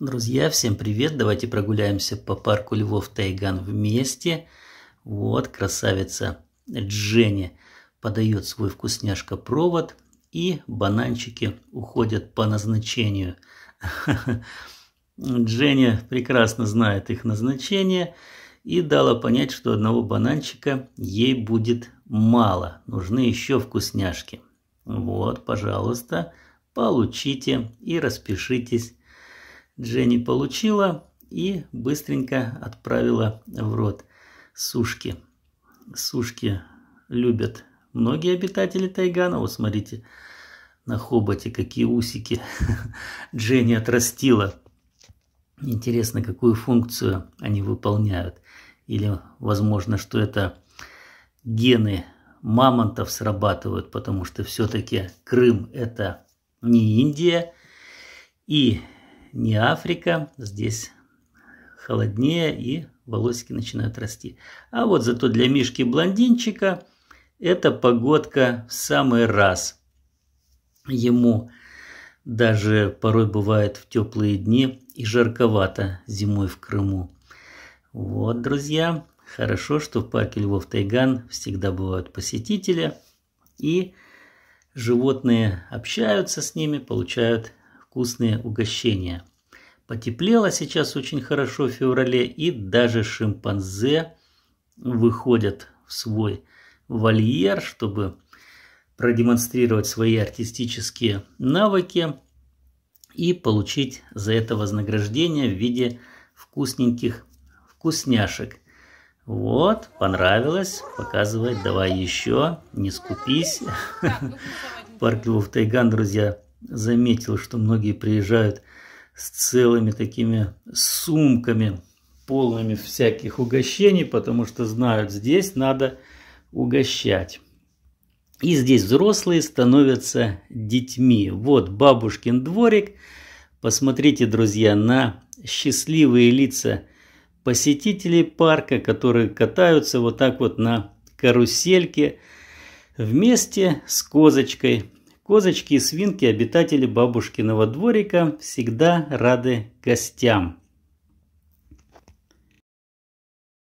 Друзья, всем привет! Давайте прогуляемся по парку Львов Тайган вместе. Вот красавица Дженни подает свой вкусняшка провод и бананчики уходят по назначению. Дженни прекрасно знает их назначение и дала понять, что одного бананчика ей будет мало. Нужны еще вкусняшки. Вот, пожалуйста, получите и распишитесь Дженни получила и быстренько отправила в рот сушки. Сушки любят многие обитатели Тайгана. Вот смотрите, на хоботе какие усики Дженни отрастила. Интересно, какую функцию они выполняют. Или, возможно, что это гены мамонтов срабатывают, потому что все-таки Крым – это не Индия. И не Африка, здесь холоднее и волосики начинают расти. А вот зато для Мишки-блондинчика эта погодка в самый раз. Ему даже порой бывает в теплые дни и жарковато зимой в Крыму. Вот, друзья, хорошо, что в парке Львов-Тайган всегда бывают посетители, и животные общаются с ними, получают вкусные угощения. Потеплело сейчас очень хорошо в феврале, и даже шимпанзе выходят в свой вольер, чтобы продемонстрировать свои артистические навыки и получить за это вознаграждение в виде вкусненьких вкусняшек. Вот, понравилось, показывает, давай еще, не скупись. Ну, Парк Луфтайган, друзья, заметил, что многие приезжают с целыми такими сумками, полными всяких угощений, потому что знают, здесь надо угощать. И здесь взрослые становятся детьми. Вот бабушкин дворик. Посмотрите, друзья, на счастливые лица посетителей парка, которые катаются вот так вот на карусельке вместе с козочкой Козочки и свинки, обитатели бабушкиного дворика, всегда рады гостям.